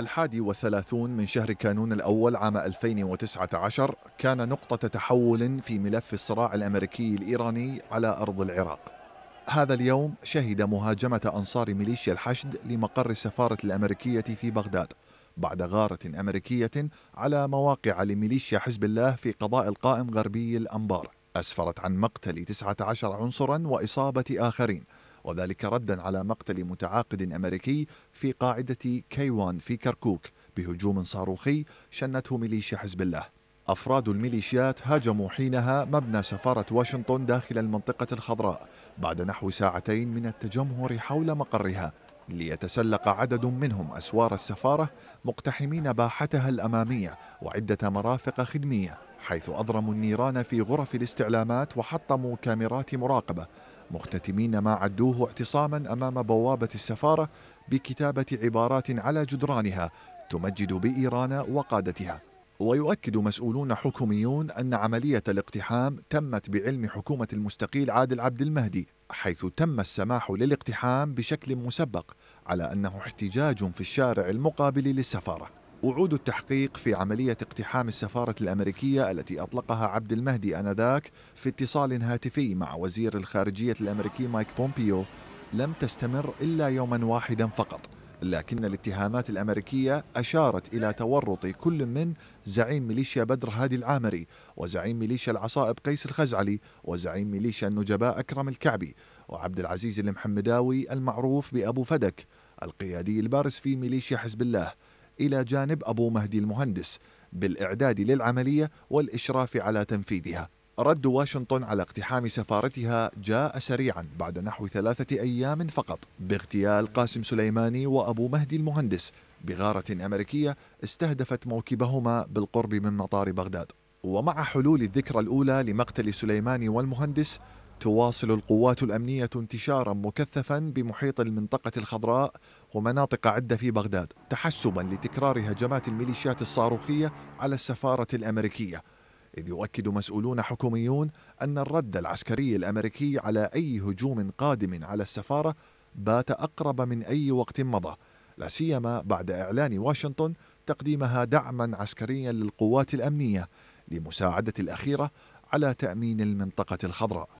الحادي والثلاثون من شهر كانون الأول عام 2019 كان نقطة تحول في ملف الصراع الأمريكي الإيراني على أرض العراق هذا اليوم شهد مهاجمة أنصار ميليشيا الحشد لمقر السفارة الأمريكية في بغداد بعد غارة أمريكية على مواقع لميليشيا حزب الله في قضاء القائم غربي الأنبار أسفرت عن مقتل 19 عنصرا وإصابة آخرين وذلك ردا على مقتل متعاقد أمريكي في قاعدة كيوان في كركوك بهجوم صاروخي شنته ميليشيا حزب الله أفراد الميليشيات هاجموا حينها مبنى سفارة واشنطن داخل المنطقة الخضراء بعد نحو ساعتين من التجمهر حول مقرها ليتسلق عدد منهم أسوار السفارة مقتحمين باحتها الأمامية وعدة مرافق خدمية حيث أضرموا النيران في غرف الاستعلامات وحطموا كاميرات مراقبة مختتمين ما عدوه اعتصاما امام بوابه السفاره بكتابه عبارات على جدرانها تمجد بايران وقادتها ويؤكد مسؤولون حكوميون ان عمليه الاقتحام تمت بعلم حكومه المستقيل عادل عبد المهدي حيث تم السماح للاقتحام بشكل مسبق على انه احتجاج في الشارع المقابل للسفاره وعود التحقيق في عملية اقتحام السفارة الأمريكية التي أطلقها عبد المهدي أنذاك في اتصال هاتفي مع وزير الخارجية الأمريكي مايك بومبيو لم تستمر إلا يوما واحدا فقط لكن الاتهامات الأمريكية أشارت إلى تورط كل من زعيم ميليشيا بدر هادي العامري وزعيم ميليشيا العصائب قيس الخزعلي وزعيم ميليشيا النجباء أكرم الكعبي وعبد العزيز المحمداوي المعروف بأبو فدك القيادي البارز في ميليشيا حزب الله إلى جانب أبو مهدي المهندس بالإعداد للعملية والإشراف على تنفيذها رد واشنطن على اقتحام سفارتها جاء سريعا بعد نحو ثلاثة أيام فقط باغتيال قاسم سليماني وأبو مهدي المهندس بغارة أمريكية استهدفت موكبهما بالقرب من مطار بغداد ومع حلول الذكرى الأولى لمقتل سليماني والمهندس تواصل القوات الأمنية انتشارا مكثفا بمحيط المنطقة الخضراء ومناطق عدة في بغداد تحسبا لتكرار هجمات الميليشيات الصاروخية على السفارة الأمريكية إذ يؤكد مسؤولون حكوميون أن الرد العسكري الأمريكي على أي هجوم قادم على السفارة بات أقرب من أي وقت مضى لا سيما بعد إعلان واشنطن تقديمها دعما عسكريا للقوات الأمنية لمساعدة الأخيرة على تأمين المنطقة الخضراء